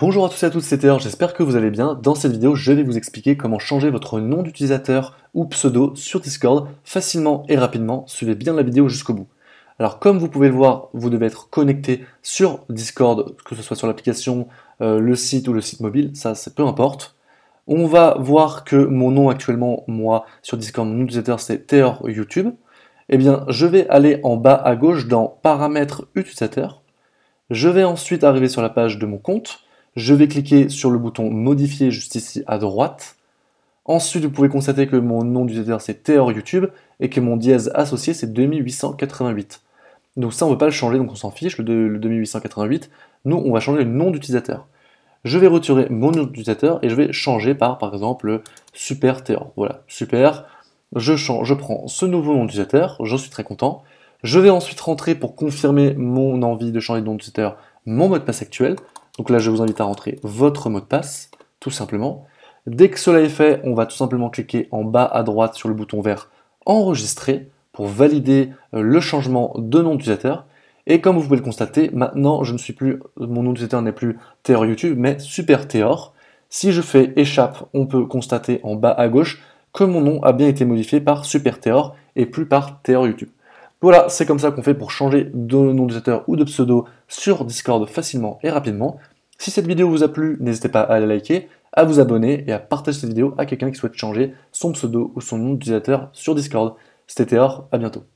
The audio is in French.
Bonjour à tous et à toutes, c'est Théor, j'espère que vous allez bien. Dans cette vidéo, je vais vous expliquer comment changer votre nom d'utilisateur ou pseudo sur Discord facilement et rapidement. Suivez bien la vidéo jusqu'au bout. Alors comme vous pouvez le voir, vous devez être connecté sur Discord, que ce soit sur l'application, euh, le site ou le site mobile, ça c'est peu importe. On va voir que mon nom actuellement, moi, sur Discord, mon utilisateur, c'est Théor YouTube. Eh bien, je vais aller en bas à gauche dans Paramètres Utilisateur. Je vais ensuite arriver sur la page de mon compte je vais cliquer sur le bouton modifier juste ici à droite. Ensuite, vous pouvez constater que mon nom d'utilisateur c'est ThéorYoutube YouTube et que mon dièse associé c'est 2888. Donc ça, on ne veut pas le changer, donc on s'en fiche, le, 2888. Nous, on va changer le nom d'utilisateur. Je vais retirer mon nom d'utilisateur et je vais changer par, par exemple, Super théor. Voilà, Super. Je, change, je prends ce nouveau nom d'utilisateur, j'en suis très content. Je vais ensuite rentrer pour confirmer mon envie de changer de nom d'utilisateur, mon mot de passe actuel. Donc là, je vous invite à rentrer votre mot de passe, tout simplement. Dès que cela est fait, on va tout simplement cliquer en bas à droite sur le bouton vert Enregistrer pour valider euh, le changement de nom d'utilisateur. Et comme vous pouvez le constater, maintenant, je ne suis plus, mon nom d'utilisateur n'est plus Théor YouTube, mais Super Théor. Si je fais échappe, on peut constater en bas à gauche que mon nom a bien été modifié par Super Théor et plus par Théor YouTube. Voilà, c'est comme ça qu'on fait pour changer de nom d'utilisateur ou de pseudo sur Discord facilement et rapidement. Si cette vidéo vous a plu, n'hésitez pas à la liker, à vous abonner et à partager cette vidéo à quelqu'un qui souhaite changer son pseudo ou son nom d'utilisateur sur Discord. C'était Théor, à bientôt.